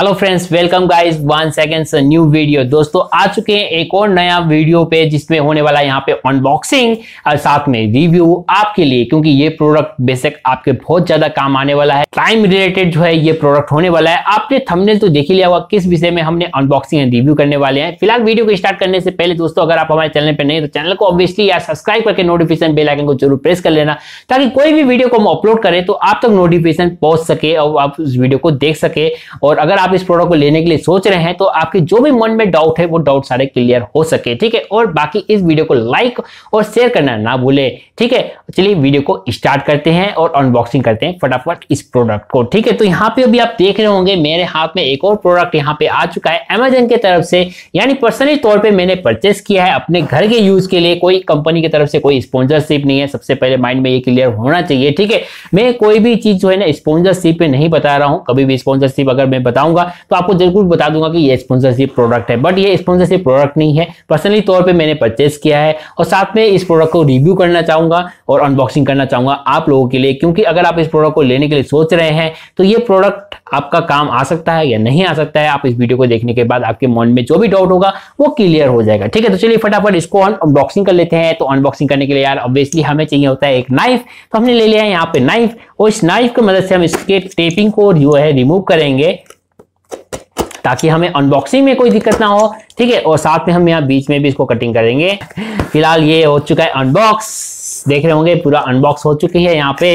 Hello friends welcome guys one seconds new video दोस्तों आ चुके हैं एक और नया वीडियो पे जिसमें होने वाला यहाँ पे अनबॉक्सिंग और साथ में रिव्यू आपके लिए क्योंकि ये प्रोडक्ट बेसिक आपके बहुत ज्यादा काम आने वाला है टाइम रिलेटेड जो है ये प्रोडक्ट होने वाला है आपने थंबनेल तो देख ही लिया होगा किस विषय में हमने अनबॉक्सिंग एंड रिव्यू करने वाले हैं फिलहाल वीडियो को स्टार्ट करने से पहले दोस्तों अगर आप हमारे चैनल पर नहीं तो चैनल को ऑब्वियसली या सब्सक्राइब करके नोटिफिकेशन बेल आइकन को जरूर प्रेस कर लेना ताकि कोई भी वीडियो को हम अपलोड करें तो आप तक नोटिफिकेशन पहुंच सके और आप उस वीडियो को देख सके और अगर आप आप इस प्रोडक्ट को लेने के लिए सोच रहे हैं तो आपके जो भी मन में डाउट है वो डाउट सारे क्लियर हो सके ठीक है और बाकी इस वीडियो को लाइक और शेयर करना ना भूले ठीक है चलिए वीडियो को स्टार्ट करते हैं और अनबॉक्सिंग करते हैं फटाफट इस प्रोडक्ट को ठीक है तो यहाँ पे अभी आप देख रहे होंगे मेरे हाथ में एक और प्रोडक्ट यहाँ पे आ चुका है अमेजन की तरफ से यानी पर्सनली तौर पर मैंने परचेस किया है अपने घर के यूज के लिए कोई कंपनी की तरफ से कोई स्पॉन्सरशिप नहीं है सबसे पहले माइंड में ये क्लियर होना चाहिए ठीक है मैं कोई भी चीज जो है ना स्पॉन्सरशिप में नहीं बता रहा हूँ कभी भी स्पॉन्सरशिप अगर मैं बताऊंगा दूंगा तो आपको जरूर बता दूंगा कि ये स्पॉन्सरशिप प्रोडक्ट है बट ये स्पॉन्सरशिप प्रोडक्ट नहीं है पर्सनली तौर पे मैंने परचेस किया है और साथ में इस प्रोडक्ट को रिव्यू करना चाहूंगा और अनबॉक्सिंग करना चाहूंगा आप लोगों के लिए क्योंकि अगर आप इस प्रोडक्ट को लेने के लिए सोच रहे हैं तो ये प्रोडक्ट आपका काम आ सकता है या नहीं आ सकता है आप इस वीडियो को देखने के बाद आपके मन में जो भी डाउट होगा वो क्लियर हो जाएगा ठीक है तो चलिए फटाफट इसको अनबॉक्सिंग कर लेते हैं तो अनबॉक्सिंग करने के लिए यार ऑब्वियसली हमें चाहिए होता है एक नाइफ तो हमने ले लिया है यहाँ पे नाइफ और इस नाइफ की मदद से हम इसके टेपिंग को जो है रिमूव करेंगे ताकि हमें अनबॉक्सिंग में कोई दिक्कत ना हो ठीक है और साथ में हम यहाँ बीच में भी इसको कटिंग करेंगे फिलहाल ये हो चुका है अनबॉक्स देख रहे होंगे पूरा अनबॉक्स हो चुकी है यहाँ पे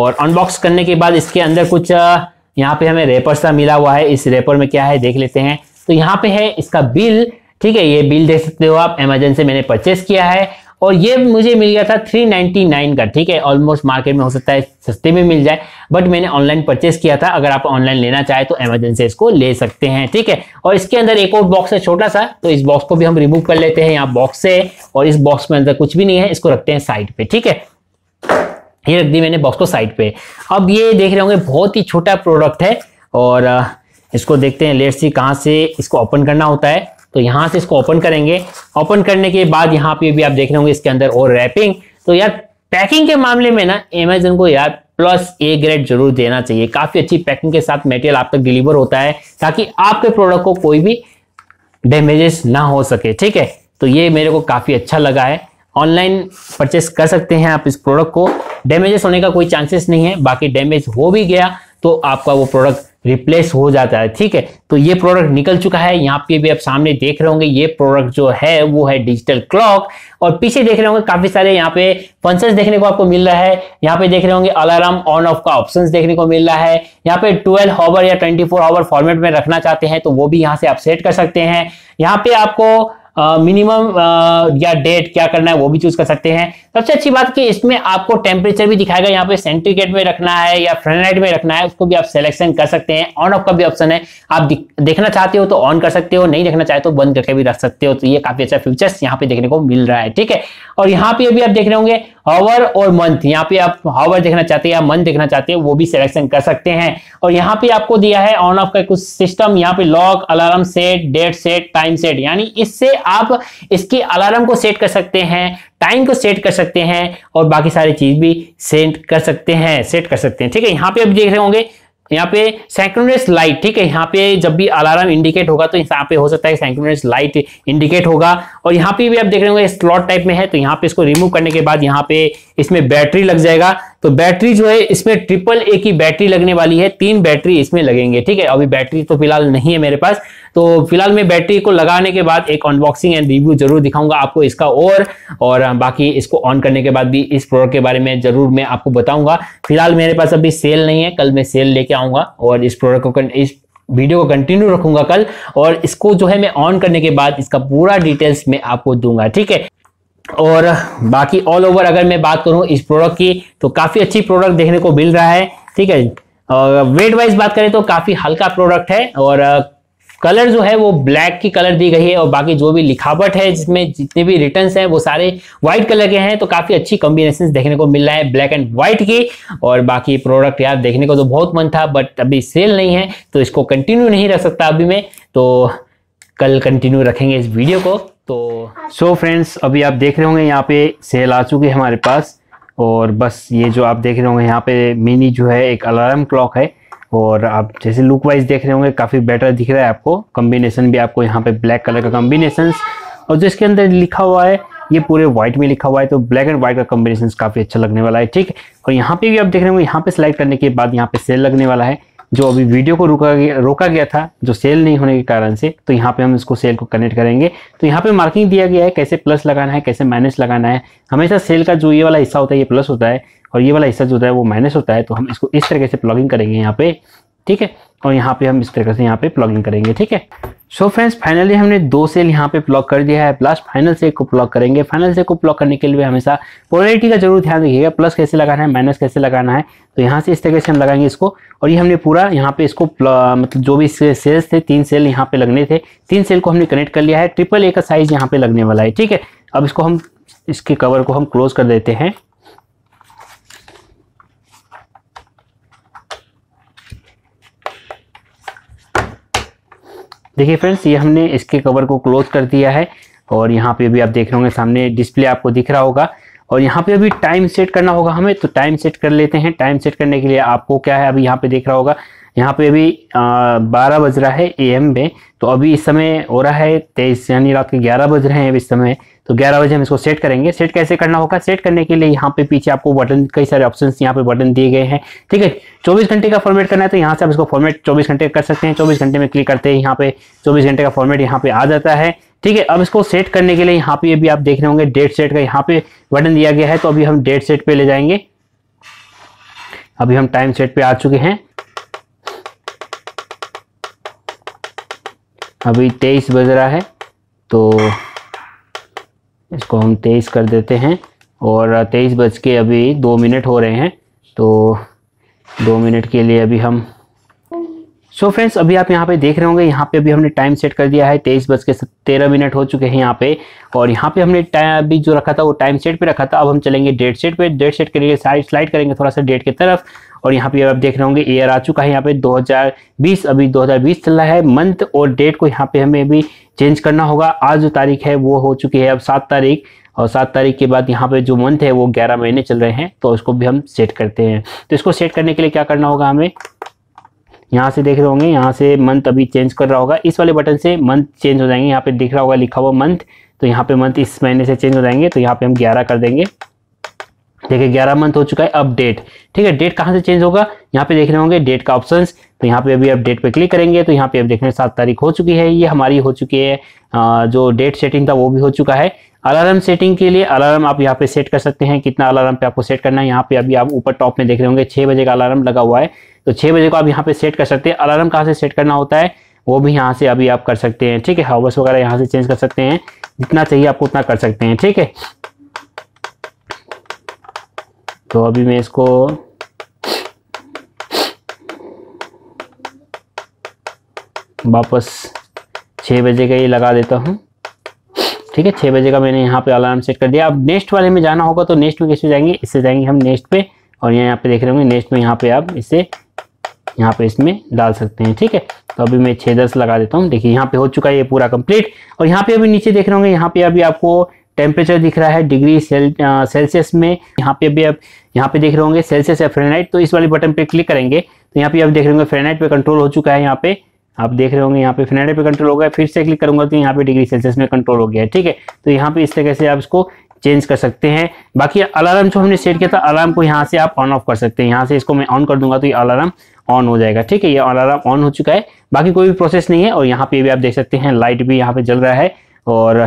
और अनबॉक्स करने के बाद इसके अंदर कुछ यहाँ पे हमें रेपर सा मिला हुआ है इस रेपर में क्या है देख लेते हैं तो यहाँ पे है इसका बिल ठीक है ये बिल देख सकते हो आप अमेजन से मैंने परचेस किया है और ये मुझे मिल गया था 399 का ठीक है ऑलमोस्ट मार्केट में हो सकता है सस्ते में मिल जाए बट मैंने ऑनलाइन परचेस किया था अगर आप ऑनलाइन लेना चाहे तो अमेजन से इसको ले सकते हैं ठीक है और इसके अंदर एक और बॉक्स है छोटा सा तो इस बॉक्स को भी हम रिमूव कर लेते हैं यहाँ बॉक्स से और इस बॉक्स में अंदर कुछ भी नहीं है इसको रखते हैं साइड पे ठीक है ये रख दी मैंने बॉक्स को साइड पे अब ये देख रहे होंगे बहुत ही छोटा प्रोडक्ट है और इसको देखते हैं लेट सी कहाँ से इसको ओपन करना होता है तो यहां से इसको ओपन करेंगे ओपन करने के बाद यहाँ पे भी आप देख रहे होंगे इसके अंदर और रैपिंग तो यार पैकिंग के मामले में ना एमेजन को यार प्लस ए ग्रेड जरूर देना चाहिए काफी अच्छी पैकिंग के साथ मेटेरियल आप तक डिलीवर होता है ताकि आपके प्रोडक्ट को कोई भी डैमेजेस ना हो सके ठीक है तो ये मेरे को काफी अच्छा लगा है ऑनलाइन परचेस कर सकते हैं आप इस प्रोडक्ट को डैमेजेस होने का कोई चांसेस नहीं है बाकी डैमेज हो भी गया तो आपका वो प्रोडक्ट रिप्लेस हो जाता है ठीक है तो ये प्रोडक्ट निकल चुका है यहाँ पे भी आप सामने देख रहे होंगे ये प्रोडक्ट जो है वो है डिजिटल क्लॉक और पीछे देख रहे होंगे काफी सारे यहाँ पे फंक्शन देखने को आपको मिल रहा है यहाँ पे देख रहे होंगे अलार्म ऑन ऑफ का ऑप्शन देखने को मिल रहा है यहाँ पे ट्वेल्व हावर या ट्वेंटी फोर हावर फॉर्मेट में रखना चाहते हैं तो वो भी यहाँ से आप सेट कर सकते हैं यहाँ पे आपको मिनिमम या डेट क्या करना है वो भी चूज कर सकते हैं सबसे अच्छी बात कि इसमें आपको टेम्परेचर भी दिखाएगा यहाँ पे सेंटीग्रेड में रखना है या फ्रेनाइट में रखना है उसको भी आप सिलेक्शन कर सकते हैं ऑन ऑफ का भी ऑप्शन है आप देखना चाहते हो तो ऑन कर सकते हो नहीं देखना चाहे तो बंद करके भी रख सकते हो तो ये काफी अच्छा फीचर्स यहाँ पे देखने को मिल रहा है ठीक है और यहाँ पे भी आप देख रहे होंगे हावर और मंथ यहाँ पे आप हावर देखना चाहते हैं या मंथ देखना चाहते हैं वो भी सिलेक्शन कर सकते हैं और यहाँ पे आपको दिया है ऑन ऑफ का कुछ सिस्टम यहाँ पे lock alarm set date set time set यानी इससे आप इसके अलार्म को सेट कर सकते हैं टाइम को सेट कर सकते हैं और बाकी सारी चीज भी सेट कर सकते हैं सेट कर सकते हैं ठीक है यहाँ पे आप देख रहे होंगे यहाँ पे सैंक्रोनस लाइट ठीक है यहाँ पे जब भी अलार्म इंडिकेट होगा तो यहाँ पे हो सकता है सैंक्रोनस लाइट इंडिकेट होगा और यहाँ पे भी आप देख रहे होंगे स्लॉट टाइप में है तो यहाँ पे इसको रिमूव करने के बाद यहाँ पे इसमें बैटरी लग जाएगा तो बैटरी जो है इसमें ट्रिपल ए की बैटरी लगने वाली है तीन बैटरी इसमें लगेंगे ठीक है अभी बैटरी तो फिलहाल नहीं है मेरे पास तो फिलहाल मैं बैटरी को लगाने के बाद एक अनबॉक्सिंग एंड रिव्यू जरूर दिखाऊंगा आपको इसका और और बाकी इसको ऑन करने के बाद भी इस प्रोडक्ट के बारे में जरूर मैं आपको बताऊंगा फिलहाल मेरे पास अभी सेल नहीं है कल मैं सेल लेके आऊंगा और इस प्रोडक्ट को इस वीडियो को कंटिन्यू रखूंगा कल और इसको जो है मैं ऑन करने के बाद इसका पूरा डिटेल्स मैं आपको दूंगा ठीक है और बाकी ऑल ओवर अगर मैं बात करूँ इस प्रोडक्ट की तो काफ़ी अच्छी प्रोडक्ट देखने को मिल रहा है ठीक है और वेट वाइज बात करें तो काफ़ी हल्का प्रोडक्ट है और कलर जो है वो ब्लैक की कलर दी गई है और बाकी जो भी लिखावट है जिसमें जितने भी रिटर्न हैं वो सारे व्हाइट कलर के हैं तो काफ़ी अच्छी कॉम्बिनेशन देखने को मिल रहा है ब्लैक एंड व्हाइट की और बाकी प्रोडक्ट यार देखने को तो बहुत मन था बट अभी सेल नहीं है तो इसको कंटिन्यू नहीं रख सकता अभी मैं तो कल कंटिन्यू रखेंगे इस वीडियो को तो सो अच्छा। so फ्रेंड्स अभी आप देख रहे होंगे यहाँ पे सेल आ चुकी है हमारे पास और बस ये जो आप देख रहे होंगे यहाँ पे मिनी जो है एक अलार्म क्लॉक है और आप जैसे लुक वाइज देख रहे होंगे काफ़ी बेटर दिख रहा है आपको कॉम्बिनेशन भी आपको यहाँ पे ब्लैक कलर का कॉम्बिनेशन और जो इसके अंदर लिखा हुआ है ये पूरे व्हाइट में लिखा हुआ है तो ब्लैक एंड व्हाइट का कॉम्बिनेशन काफ़ी अच्छा लगने वाला है ठीक और यहाँ पे भी आप देख रहे होंगे यहाँ पे सिलेक्ट करने के बाद यहाँ पे सेल लगने वाला है जो अभी वीडियो को रोका गया रोका गया था जो सेल नहीं होने के कारण से तो यहाँ पे हम इसको सेल को कनेक्ट करेंगे तो यहाँ पे मार्किंग दिया गया है कैसे प्लस लगाना है कैसे माइनस लगाना है हमेशा सेल का जो ये वाला हिस्सा होता है ये प्लस होता है और ये वाला हिस्सा जो होता है वो माइनस होता है तो हम इसको इस तरीके से प्लॉगिंग करेंगे यहाँ पे ठीक है और यहाँ पे हम इस तरीके से यहाँ पे प्लॉगिंग करेंगे ठीक है सो फ्रेंड्स फाइनली हमने दो सेल यहाँ पे ब्लॉक कर दिया है प्लस फाइनल सेल को ब्लॉक करेंगे फाइनल सेल को ब्लॉक करने के लिए हमेशा पोलरिटी का जरूर ध्यान रखिएगा प्लस कैसे लगाना है माइनस कैसे लगाना है तो यहाँ से इस तरीके से हम लगाएंगे इसको और ये हमने पूरा यहाँ पे इसको मतलब जो भी सेल्स थे तीन सेल यहाँ पे लगने थे तीन सेल को हमने कनेक्ट कर लिया है ट्रिपल ए का साइज यहाँ पे लगने वाला है ठीक है अब इसको हम इसके कवर को हम क्लोज कर देते हैं देखिए फ्रेंड्स ये हमने इसके कवर को क्लोज कर दिया है और यहाँ पे भी आप देख रहे होंगे सामने डिस्प्ले आपको दिख रहा होगा और यहाँ पे अभी टाइम सेट करना होगा हमें तो टाइम सेट कर लेते हैं टाइम सेट करने के लिए आपको क्या है अभी यहाँ पे देख रहा होगा यहाँ पे अभी बारह बज रहा है एम में तो अभी इस समय हो रहा है तेईस यानी रात के ग्यारह बज रहे हैं अभी इस समय तो ग्यारह बजे हम इसको सेट करेंगे सेट कैसे करना होगा सेट करने के लिए यहाँ पे पीछे आपको बटन कई सारे ऑप्शन यहाँ पे बटन दिए गए हैं ठीक है चौबीस घंटे का फॉर्मेट करना है तो यहाँ से आप इसको फॉर्मेट चौबीस घंटे कर सकते हैं चौबीस घंटे में क्लिक करते हैं यहाँ पे चौबीस घंटे का फॉर्मेट यहाँ पे आ जाता है ठीक है अब इसको सेट करने के लिए यहाँ पे अभी आप देख रहे होंगे डेट सेट का यहाँ पे बटन दिया गया है तो अभी हम डेट सेट पे ले जाएंगे अभी हम टाइम सेट पे आ चुके हैं अभी तेईस बज रहा है तो इसको हम तेईस कर देते हैं और तेईस बज के अभी दो मिनट हो रहे हैं तो दो मिनट के लिए अभी हम सो so फ्रेंड्स अभी आप यहाँ पे देख रहे होंगे यहाँ पे अभी हमने टाइम सेट कर दिया है तेईस बज के तेरह मिनट हो चुके हैं यहाँ पे और यहाँ पे हमने टाइम अभी जो रखा था वो टाइम सेट पे रखा था अब हम चलेंगे डेट सेट पे डेट सेट के लिए साइड स्लाइड करेंगे थोड़ा सा डेट की तरफ और यहाँ पे आप देख रहे होंगे ईयर आ चुका है यहाँ पे 2020 अभी 2020 चल रहा है मंथ और डेट को यहाँ पे हमें भी चेंज करना होगा आज जो तारीख है वो हो चुकी है अब सात तारीख और सात तारीख के बाद यहाँ पे जो मंथ है वो ग्यारह महीने चल रहे हैं तो उसको भी हम सेट करते हैं तो इसको सेट करने के लिए क्या करना होगा हमें यहाँ से देख रहे होंगे यहाँ से मंथ अभी चेंज कर रहा होगा इस वाले बटन से मंथ चेंज हो जाएंगे यहाँ पे दिख रहा होगा लिखा हुआ मंथ तो यहाँ पे मंथ इस महीने से चेंज हो जाएंगे तो यहाँ पे हम ग्यारह कर देंगे देखिए ग्यारह मंथ हो चुका है अपडेट ठीक है डेट कहाँ से चेंज होगा यहाँ पे देख रहे होंगे डेट का ऑप्शन तो यहाँ पे अभी आप डेट पे क्लिक करेंगे तो यहाँ पे अब देख रहे हैं सात तारीख हो चुकी है ये हमारी हो चुकी है जो डेट सेटिंग था वो भी हो चुका है अलार्म सेटिंग के लिए अलार्म आप यहाँ पे सेट कर सकते हैं कितना अलार्म पे आपको सेट करना है यहाँ पे अभी आप ऊपर टॉप में देख रहे होंगे छह बजे का अलार्म लगा हुआ है तो छह बजे को आप यहाँ पे सेट कर सकते हैं अलार्म कहाँ से सेट करना होता है वो भी यहाँ से अभी आप कर सकते हैं ठीक है हावर्स वगैरह यहाँ से चेंज कर सकते हैं जितना चाहिए आपको उतना कर सकते हैं ठीक है तो अभी मैं इसको वापस छः बजे का ये लगा देता हूँ ठीक है छः बजे का मैंने यहाँ पे अलार्म सेट कर दिया अब नेक्स्ट वाले में जाना होगा तो नेक्स्ट में किस पे जाएंगे इससे जाएंगे हम नेक्स्ट पे और यहाँ पे देख रहे होंगे नेक्स्ट में यहाँ पे आप इसे यहाँ पे इसमें डाल सकते हैं ठीक है तो अभी मैं छः दस लगा देता हूँ देखिए यहाँ पे हो चुका है ये पूरा कंप्लीट और यहाँ पे अभी नीचे देख रहे होंगे यहाँ पे अभी आपको टेम्परेचर दिख रहा है डिग्री सेल्सियस में यहाँ पे भी आप यहाँ पे देख रहे होंगे सेल्सियस या फ्रेनाइट तो इस वाले बटन पे क्लिक करेंगे तो यहाँ पे आप देख रहे होंगे फ्रेनाइट पे कंट्रोल हो चुका है यहाँ पे आप देख रहे होंगे यहाँ पे फ्रेनाइट पे कंट्रोल हो गया फिर से क्लिक करूंगा तो यहाँ पे डिग्री सेल्सियस में कंट्रोल हो गया है ठीक है तो यहाँ पे इस तरह से आप इसको चेंज कर सकते हैं बाकी अलार्म जो हमने सेट किया था अलार्म को यहाँ से आप ऑन ऑफ कर सकते हैं यहाँ से इसको मैं ऑन कर दूंगा तो ये अलार्म ऑन हो जाएगा ठीक है ये अलार्म ऑन हो चुका है बाकी कोई भी प्रोसेस नहीं है और यहाँ पे भी आप देख सकते हैं लाइट भी यहाँ पे जल रहा है और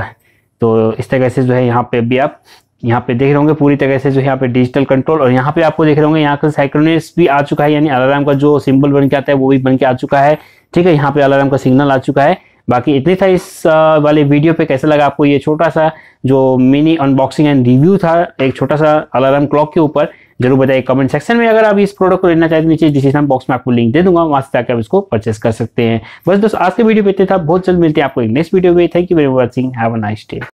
तो इस तरह से जो है यहाँ पे भी आप यहाँ पे देख रहे होंगे पूरी तरह से जो है यहाँ पे डिजिटल कंट्रोल और यहाँ पे आपको देख रहे होंगे यहाँ का साइक्रोनिक्स भी आ चुका है यानी अलार्म का जो सिंबल बन के आता है वो भी बन के आ चुका है ठीक है यहाँ पे अलार्म का सिग्नल आ चुका है बाकी इतने था इस वाले वीडियो पे कैसा लगा आपको ये छोटा सा जो मिनी अनबॉक्सिंग एंड रिव्यू था एक छोटा सा अलार्म क्लॉक के ऊपर जरूर बताइए कमेंट सेक्शन में अगर आप इस प्रोडक्ट को लेना चाहते हैं नीचे डिस्क्रिप्शन बॉक्स में आपको लिंक दे दूंगा वहां से जाकर आप इसको परचेस कर सकते हैं बस दोस्तों आज के वीडियो पे इतने था बहुत जल्द मिलते हैं आपको एक नेक्स्ट वीडियो में thank you very watching have a nice day